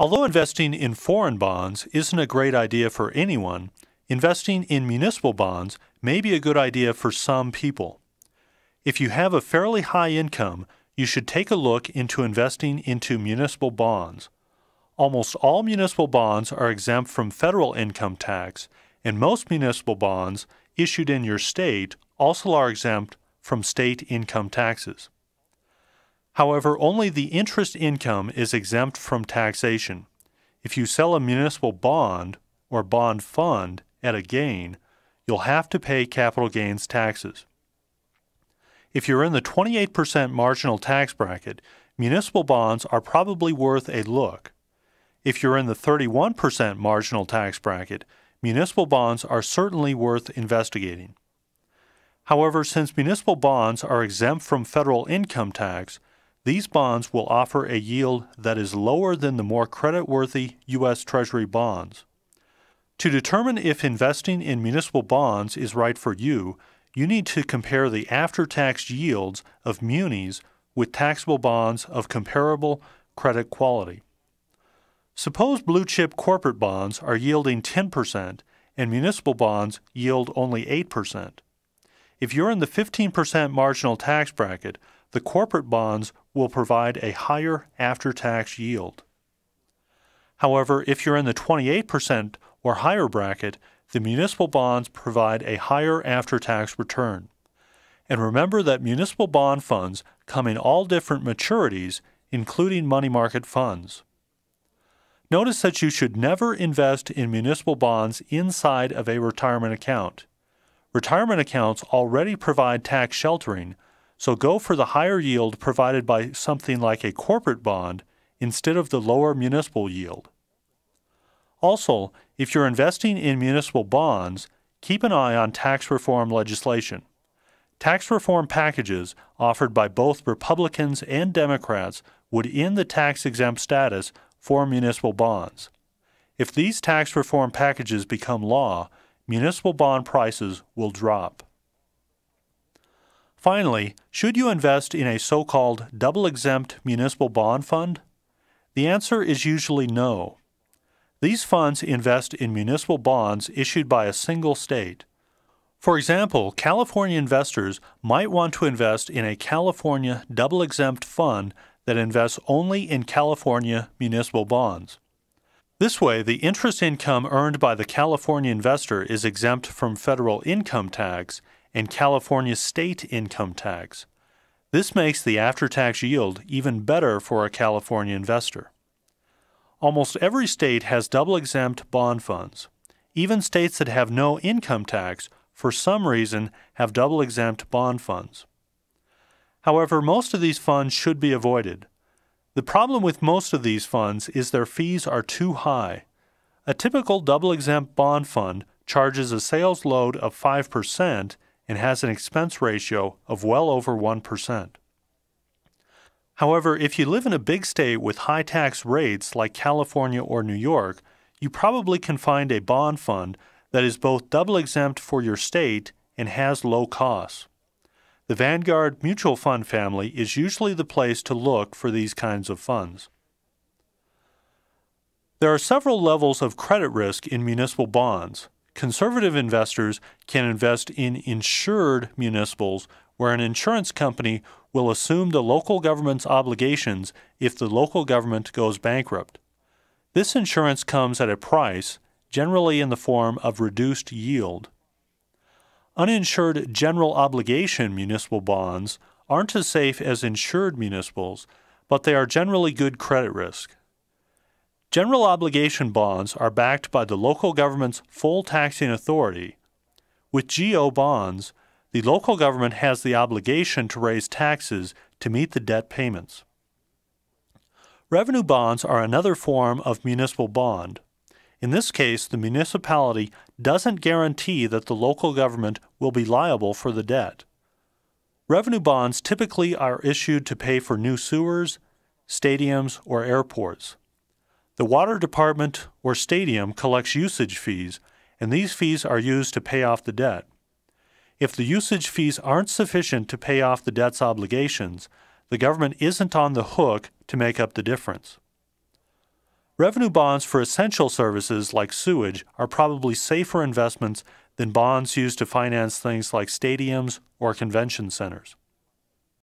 Although investing in foreign bonds isn't a great idea for anyone, investing in municipal bonds may be a good idea for some people. If you have a fairly high income, you should take a look into investing into municipal bonds. Almost all municipal bonds are exempt from federal income tax, and most municipal bonds issued in your state also are exempt from state income taxes. However, only the interest income is exempt from taxation. If you sell a municipal bond or bond fund at a gain, you'll have to pay capital gains taxes. If you're in the 28% marginal tax bracket, municipal bonds are probably worth a look. If you're in the 31% marginal tax bracket, municipal bonds are certainly worth investigating. However, since municipal bonds are exempt from federal income tax, these bonds will offer a yield that is lower than the more creditworthy U.S. Treasury bonds. To determine if investing in municipal bonds is right for you, you need to compare the after tax yields of munis with taxable bonds of comparable credit quality. Suppose blue chip corporate bonds are yielding 10% and municipal bonds yield only 8%. If you're in the 15% marginal tax bracket, the corporate bonds will provide a higher after tax yield. However, if you're in the 28% or higher bracket, the municipal bonds provide a higher after tax return. And remember that municipal bond funds come in all different maturities, including money market funds. Notice that you should never invest in municipal bonds inside of a retirement account. Retirement accounts already provide tax sheltering, so go for the higher yield provided by something like a corporate bond instead of the lower municipal yield. Also, if you're investing in municipal bonds, keep an eye on tax reform legislation. Tax reform packages offered by both Republicans and Democrats would end the tax exempt status for municipal bonds. If these tax reform packages become law, municipal bond prices will drop. Finally, should you invest in a so called double exempt municipal bond fund? The answer is usually no. These funds invest in municipal bonds issued by a single state. For example, California investors might want to invest in a California double exempt fund that invests only in California municipal bonds. This way, the interest income earned by the California investor is exempt from federal income tax and California state income tax. This makes the after tax yield even better for a California investor. Almost every state has double exempt bond funds. Even states that have no income tax, for some reason, have double exempt bond funds. However, most of these funds should be avoided. The problem with most of these funds is their fees are too high. A typical double exempt bond fund charges a sales load of 5% and has an expense ratio of well over 1%. However, if you live in a big state with high tax rates like California or New York, you probably can find a bond fund that is both double exempt for your state and has low costs. The Vanguard mutual fund family is usually the place to look for these kinds of funds. There are several levels of credit risk in municipal bonds. Conservative investors can invest in insured municipals where an insurance company will assume the local government's obligations if the local government goes bankrupt. This insurance comes at a price, generally in the form of reduced yield. Uninsured general obligation municipal bonds aren't as safe as insured municipals, but they are generally good credit risk. General obligation bonds are backed by the local government's full taxing authority. With GO bonds, the local government has the obligation to raise taxes to meet the debt payments. Revenue bonds are another form of municipal bond. In this case, the municipality doesn't guarantee that the local government will be liable for the debt. Revenue bonds typically are issued to pay for new sewers, stadiums, or airports. The water department or stadium collects usage fees, and these fees are used to pay off the debt. If the usage fees aren't sufficient to pay off the debt's obligations, the government isn't on the hook to make up the difference. Revenue bonds for essential services like sewage are probably safer investments than bonds used to finance things like stadiums or convention centers.